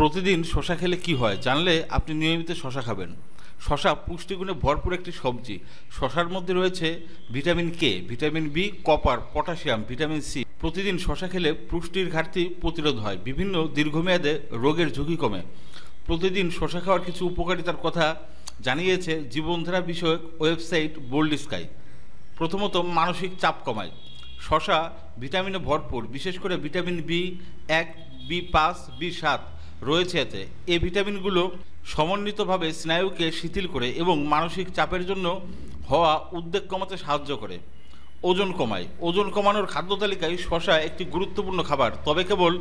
প্রতিদিন শশা খেলে কি হয় জানলে আপনি নিয়মিত শশা খাবেন শশা পুষ্টিগুণে ভরপুর একটি সবজি শশার মধ্যে রয়েছে vitamin K vitamin B copper potassium vitamin C প্রতিদিন শশা খেলে পুষ্টির ঘাটতি প্রতিরোধ হয় বিভিন্ন দীর্ঘমেয়াদে রোগের ঝুঁকি কমে প্রতিদিন শশা খাওয়ার কিছু উপকারিতার কথা জানিয়েছে জীবনধারা বিষয়ক ওয়েবসাইট বোল্ড স্কাই প্রথমত মানসিক চাপ কমায় শশা ভিটামিনে ভরপুর বিশেষ করে ভিটামিন বি এক বি পাঁচ বি সাত রয়েছে এতে এ ভিটামিনগুলো সমন্বিতভাবে স্নায়ুকে শিথিল করে এবং মানসিক চাপের জন্য হওয়া উদ্বেগ কমাতে সাহায্য করে ওজন কমায় ওজন কমানোর খাদ্য তালিকায় শশা একটি গুরুত্বপূর্ণ খাবার তবে কেবল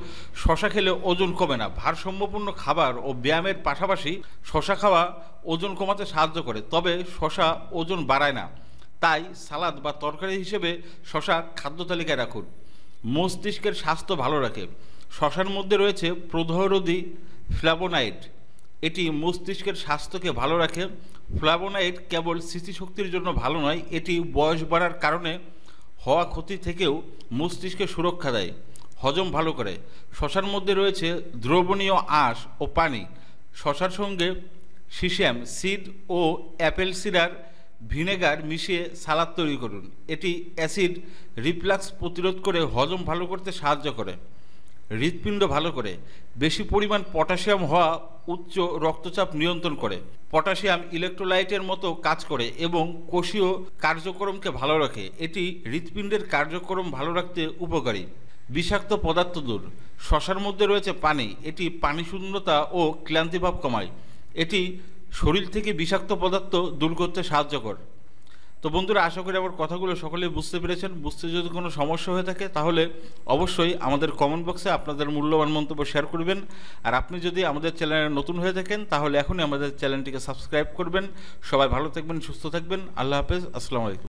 শশা খেলে ওজন কমে না ভারসাম্যপূর্ণ খাবার ও ব্যায়ামের পাশাপাশি শশা খাওয়া ওজন কমাতে সাহায্য করে তবে শশা ওজন বাড়ায় না তাই সালাদ বা তরকারি হিসেবে শশা খাদ্য তালিকায় রাখুন মস্তিষ্কের স্বাস্থ্য ভালো রাখে শশার মধ্যে রয়েছে প্রদাহরোধী ফ্ল্যাবোনাইট এটি মস্তিষ্কের স্বাস্থ্যকে ভালো রাখে ফ্ল্যাবোনাইট কেবল স্মৃতিশক্তির জন্য ভালো নয় এটি বয়স বাড়ার কারণে হওয়া ক্ষতি থেকেও মস্তিষ্কে সুরক্ষা দেয় হজম ভালো করে শশার মধ্যে রয়েছে দ্রবণীয় আঁশ ও পানি শশার সঙ্গে সিস্যাম সিড ও অ্যাপেল সিডার ভিনেগার মিশিয়ে সালাদ তৈরি করুন এটি অ্যাসিড রিফ্লাক্স প্রতিরোধ করে হজম ভালো করতে সাহায্য করে হৃৎপিণ্ড ভালো করে বেশি পরিমাণ পটাশিয়াম হওয়া উচ্চ রক্তচাপ নিয়ন্ত্রণ করে পটাশিয়াম ইলেকট্রোলাইটের মতো কাজ করে এবং কোষীয় কার্যক্রমকে ভালো রাখে এটি হৃৎপিণ্ডের কার্যক্রম ভালো রাখতে উপকারী বিষাক্ত পদার্থ দূর শশার মধ্যে রয়েছে পানি এটি পানি শূন্যতা ও ক্লান্তিভাব কমায় এটি শরীর থেকে বিষাক্ত পদার্থ দূর করতে সাহায্য করে তো বন্ধুরা আশা করি আমার কথাগুলো সকলেই বুঝতে পেরেছেন বুঝতে যদি কোনো সমস্যা হয়ে থাকে তাহলে অবশ্যই আমাদের কমেন্ট বক্সে আপনাদের মূল্যবান মন্তব্য শেয়ার করবেন আর আপনি যদি আমাদের চ্যানেলে নতুন হয়ে থাকেন তাহলে এখনই আমাদের চ্যানেলটিকে সাবস্ক্রাইব করবেন সবাই ভালো থাকবেন সুস্থ থাকবেন আল্লাহ হাফেজ আসসালামু আলাইকুম